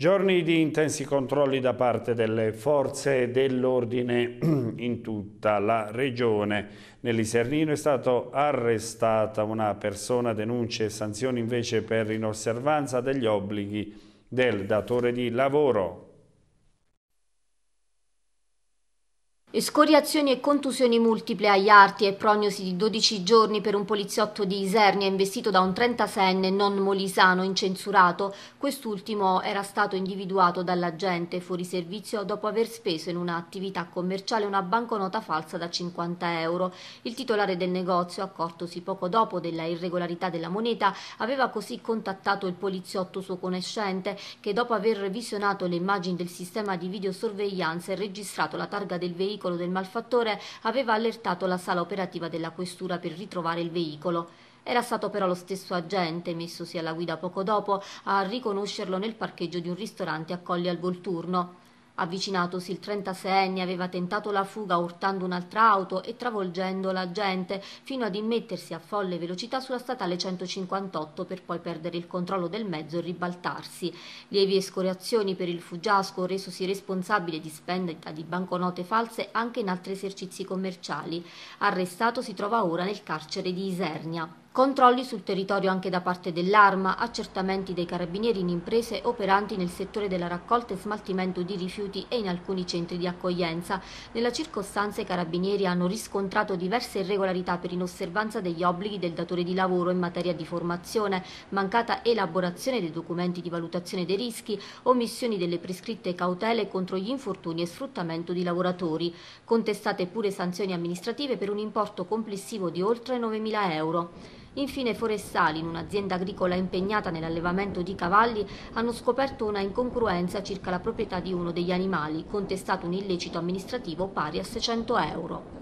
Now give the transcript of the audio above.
Giorni di intensi controlli da parte delle forze dell'ordine in tutta la regione. Nell'Isernino è stata arrestata una persona, denunce e sanzioni invece per inosservanza degli obblighi del datore di lavoro. Escoriazioni e contusioni multiple agli arti e prognosi di 12 giorni per un poliziotto di Isernia investito da un 36enne non molisano incensurato. Quest'ultimo era stato individuato dall'agente fuori servizio dopo aver speso in un'attività commerciale una banconota falsa da 50 euro. Il titolare del negozio, accortosi poco dopo della irregolarità della moneta, aveva così contattato il poliziotto suo conoscente che dopo aver visionato le immagini del sistema di videosorveglianza e registrato la targa del veicolo veicolo del malfattore aveva allertato la sala operativa della questura per ritrovare il veicolo. Era stato però lo stesso agente, messosi alla guida poco dopo, a riconoscerlo nel parcheggio di un ristorante a Colli al Volturno. Avvicinatosi il 36enne aveva tentato la fuga urtando un'altra auto e travolgendo la gente fino ad immettersi a folle velocità sulla statale 158 per poi perdere il controllo del mezzo e ribaltarsi. Lievi escoriazioni per il fuggiasco resosi responsabile di spendita di banconote false anche in altri esercizi commerciali. Arrestato si trova ora nel carcere di Isernia. Controlli sul territorio anche da parte dell'Arma, accertamenti dei carabinieri in imprese operanti nel settore della raccolta e smaltimento di rifiuti e in alcuni centri di accoglienza. Nella circostanza i carabinieri hanno riscontrato diverse irregolarità per inosservanza degli obblighi del datore di lavoro in materia di formazione, mancata elaborazione dei documenti di valutazione dei rischi, omissioni delle prescritte cautele contro gli infortuni e sfruttamento di lavoratori. Contestate pure sanzioni amministrative per un importo complessivo di oltre 9.000 euro. Infine forestali, in un'azienda agricola impegnata nell'allevamento di cavalli, hanno scoperto una incongruenza circa la proprietà di uno degli animali, contestato un illecito amministrativo pari a 600 euro.